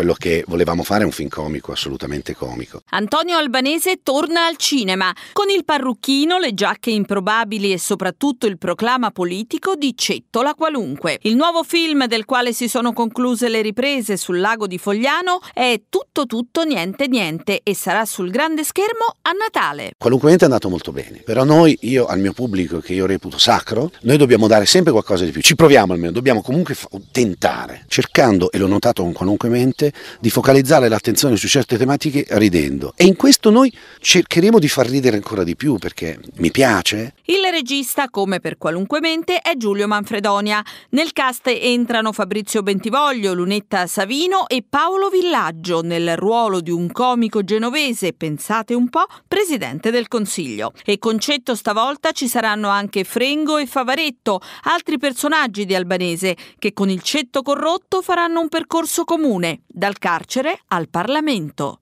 quello che volevamo fare è un film comico, assolutamente comico. Antonio Albanese torna al cinema con il parrucchino, le giacche improbabili e soprattutto il proclama politico di Cettola qualunque. Il nuovo film del quale si sono concluse le riprese sul lago di Fogliano è tutto tutto niente niente e sarà sul grande schermo a Natale. Qualunque è andato molto bene, però noi, io al mio pubblico che io reputo sacro, noi dobbiamo dare sempre qualcosa di più, ci proviamo almeno, dobbiamo comunque tentare, cercando, e l'ho notato con qualunque mente, di focalizzare l'attenzione su certe tematiche ridendo e in questo noi cercheremo di far ridere ancora di più perché mi piace il regista, come per qualunque mente, è Giulio Manfredonia. Nel cast entrano Fabrizio Bentivoglio, Lunetta Savino e Paolo Villaggio nel ruolo di un comico genovese, pensate un po', presidente del Consiglio. E concetto stavolta ci saranno anche Frengo e Favaretto, altri personaggi di Albanese che con il cetto corrotto faranno un percorso comune, dal carcere al Parlamento.